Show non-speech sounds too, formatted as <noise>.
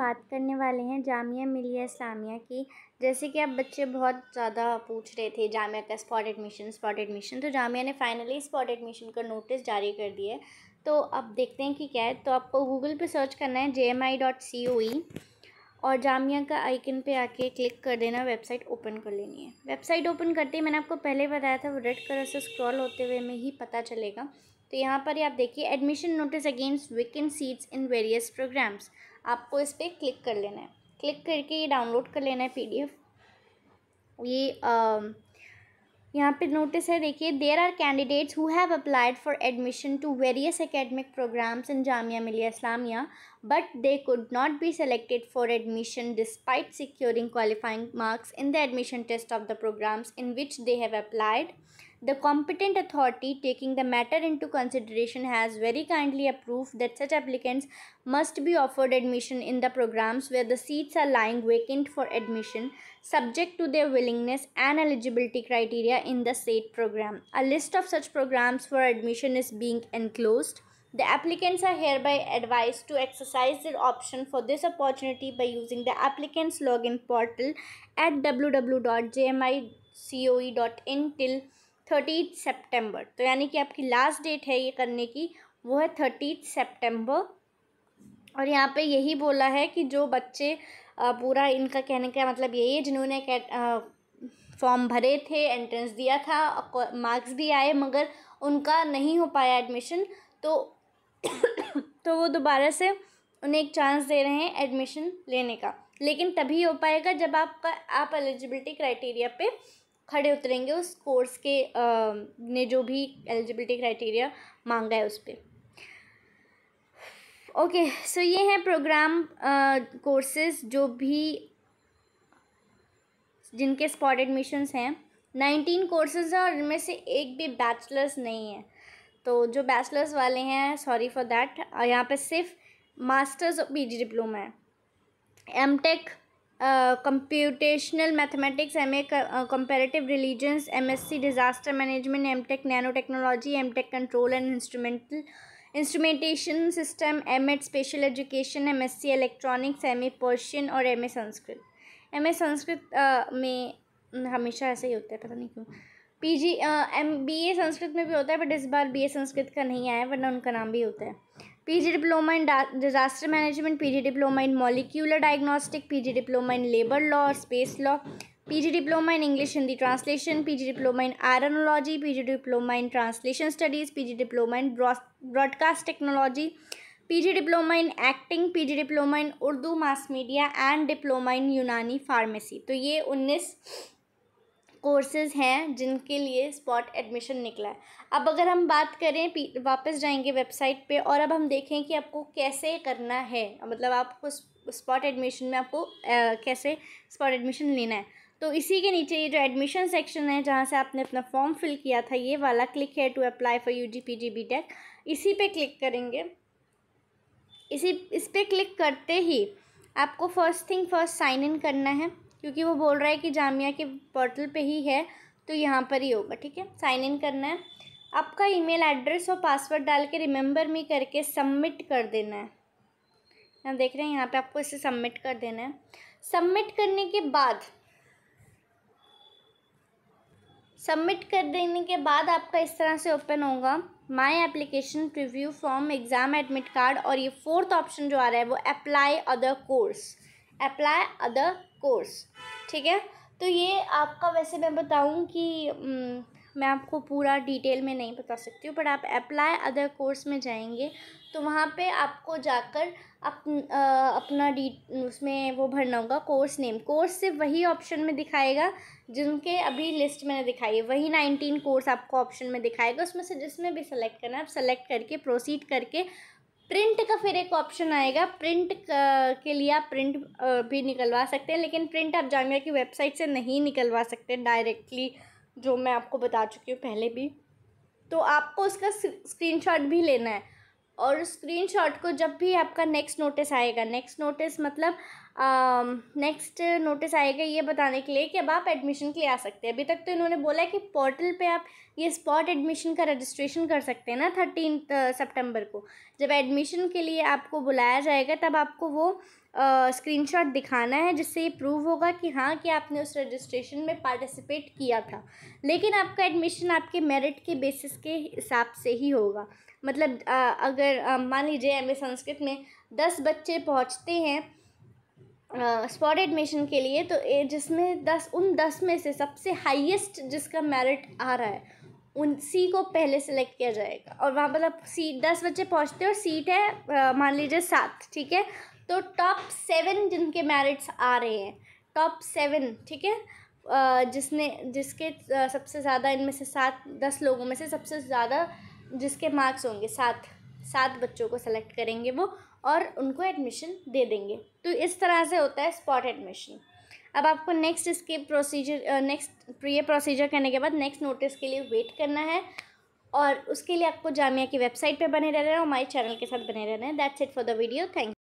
बात करने वाले हैं जामिया मिलिया इस्लामिया की जैसे कि अब बच्चे बहुत ज़्यादा पूछ रहे थे जामिया का स्पॉट एडमिशन स्पॉट एडमिशन तो जामिया ने फाइनली स्पॉट एडमिशन का नोटिस जारी कर दिया है तो अब देखते हैं कि क्या है तो आपको गूगल पे सर्च करना है जे एम आई डॉट सी ओ ई और जामिया का आइकन पे आके क्लिक कर देना वेबसाइट ओपन कर लेनी है वेबसाइट ओपन करते ही मैंने आपको पहले बताया था वो रेड कलर से स्क्रॉल होते हुए में ही पता चलेगा तो यहाँ पर ही आप देखिए admission notice against vacant seats in various programmes आपको इस पर क्लिक कर लेना है क्लिक करके ये डाउनलोड कर लेना है पी डी एफ ये यहाँ पे नोटिस है देखिए there are candidates who have applied for admission to various academic programmes in Jamia Millia Islamia but they could not be selected for admission despite securing qualifying marks in the admission test of the programmes in which they have applied The competent authority taking the matter into consideration has very kindly approved that such applicants must be offered admission in the programs where the seats are lying vacant for admission subject to their willingness and eligibility criteria in the said program. A list of such programs for admission is being enclosed. The applicants are hereby advised to exercise their option for this opportunity by using the applicants login portal at www.jmicoe.in till thirtieth September तो यानी कि आपकी last date है ये करने की वो है थर्टीथ सेप्टेम्बर और यहाँ पे यही बोला है कि जो बच्चे पूरा इनका कहने का मतलब यही है जिन्होंने फॉर्म भरे थे एंट्रेंस दिया था मार्क्स भी आए मगर उनका नहीं हो पाया एडमिशन तो <coughs> तो वो दोबारा से उन्हें एक चांस दे रहे हैं एडमिशन लेने का लेकिन तभी हो पाएगा जब आपका आप एलिजिबिलिटी क्राइटेरिया पे खड़े उतरेंगे उस कोर्स के आ, ने जो भी एलिजिबिलिटी क्राइटेरिया मांगा है उस पर ओके सो ये हैं प्रोग्राम कोर्सेज जो भी जिनके स्पॉट एडमिशन्स हैं नाइनटीन कोर्सेज हैं और इनमें से एक भी बैचलर्स नहीं है तो जो बैचलर्स वाले हैं सॉरी फॉर दैट यहाँ पे सिर्फ मास्टर्स और जी डिप्लोमा है M tech computational mathematics M A comparative religions M S C disaster management M tech nano technology M tech control and instrumental instrumentation system M Ed special education M S C electronics M A Persian और M A Sanskrit M A Sanskrit में हमेशा ऐसे ही होता है पता नहीं क्यों P G M B A Sanskrit में भी होता है बट इस बार बी ए संस्कृत का नहीं आया वरना उनका नाम भी होता है PG diploma in disaster management PG diploma in molecular diagnostic PG diploma in labour law और space law PG diploma in English Hindi translation PG diploma in Iranology PG diploma in translation studies PG diploma in broadcast technology PG diploma in acting PG diploma in Urdu mass media and diploma in Unani pharmacy तो ये उन्नीस courses हैं जिनके लिए spot admission निकला है अब अगर हम बात करें वापस जाएंगे वेबसाइट पे और अब हम देखें कि आपको कैसे करना है मतलब आपको स्पॉट एडमिशन में आपको आ, कैसे स्पॉट एडमिशन लेना है तो इसी के नीचे ये जो एडमिशन सेक्शन है जहाँ से आपने अपना फॉर्म फिल किया था ये वाला क्लिक है to apply for U G P G B tech इसी पर क्लिक करेंगे इसी इस पर क्लिक करते ही आपको first thing first sign in करना है क्योंकि वो बोल रहा है कि जामिया के पोर्टल पे ही है तो यहाँ पर ही होगा ठीक है साइन इन करना है आपका ईमेल एड्रेस और पासवर्ड डाल के रिमेंबर मी करके सबमिट कर देना है यहाँ देख रहे हैं यहाँ पे आपको इसे सबमिट कर देना है सबमिट करने के बाद सबमिट कर देने के बाद आपका इस तरह से ओपन होगा my application preview form exam admit card और ये फोर्थ ऑप्शन जो आ रहा है वो apply other course apply other course ठीक है तो ये आपका वैसे मैं बताऊँ कि मैं आपको पूरा डिटेल में नहीं बता सकती हूँ बट आप अप्लाई अदर कोर्स में जाएंगे तो वहाँ पे आपको जाकर अप, अपना डी उसमें वो भरना होगा कोर्स नेम कोर्स सिर्फ वही ऑप्शन में दिखाएगा जिनके अभी लिस्ट मैंने दिखाई है वही नाइनटीन कोर्स आपको ऑप्शन में दिखाएगा उसमें से जिसमें भी सेलेक्ट करना है आप सेलेक्ट करके प्रोसीड करके प्रिंट का फिर एक ऑप्शन आएगा प्रिंट के लिए आप प्रिंट भी निकलवा सकते हैं लेकिन प्रिंट आप जामिया की वेबसाइट से नहीं निकलवा सकते डायरेक्टली जो मैं आपको बता चुकी हूँ पहले भी तो आपको उसका स्क्रीनशॉट भी लेना है और स्क्रीनशॉट को जब भी आपका नेक्स्ट नोटिस आएगा नेक्स्ट नोटिस मतलब नेक्स्ट um, नोटिस आएगा ये बताने के लिए कि अब आप एडमिशन के लिए आ सकते हैं अभी तक तो इन्होंने बोला है कि पोर्टल पे आप ये स्पॉट एडमिशन का रजिस्ट्रेशन कर सकते हैं ना थर्टीन सितंबर uh, को जब एडमिशन के लिए आपको बुलाया जाएगा तब आपको वो स्क्रीन uh, दिखाना है जिससे ये प्रूव होगा कि हाँ कि आपने उस रजिस्ट्रेशन में पार्टिसिपेट किया था लेकिन आपका एडमिशन आपके मेरिट के बेसिस के हिसाब से ही होगा मतलब uh, अगर uh, मान लीजिए एम संस्कृत में दस बच्चे पहुँचते हैं स्पॉटेड मिशन के लिए तो जिसमें दस उन दस में से सबसे हाईएस्ट जिसका मेरिट आ रहा है उन सी को पहले सेलेक्ट किया जाएगा और वहाँ मतलब सीट दस बच्चे पहुँचते और सीट है मान लीजिए सात ठीक है तो टॉप सेवन जिनके मेरिट्स आ रहे हैं टॉप सेवन ठीक है जिसने जिसके सबसे ज़्यादा इनमें से सात दस लोगों में से सबसे ज़्यादा जिसके मार्क्स होंगे सात सात बच्चों को सेलेक्ट करेंगे वो और उनको एडमिशन दे देंगे तो इस तरह से होता है स्पॉट एडमिशन अब आपको नेक्स्ट इसके प्रोसीजर नेक्स्ट ये प्रोसीजर करने के बाद नेक्स्ट नोटिस के लिए वेट करना है और उसके लिए आपको जामिया की वेबसाइट पे बने रहना है और हमारे चैनल के साथ बने रहना है that's it for the video thank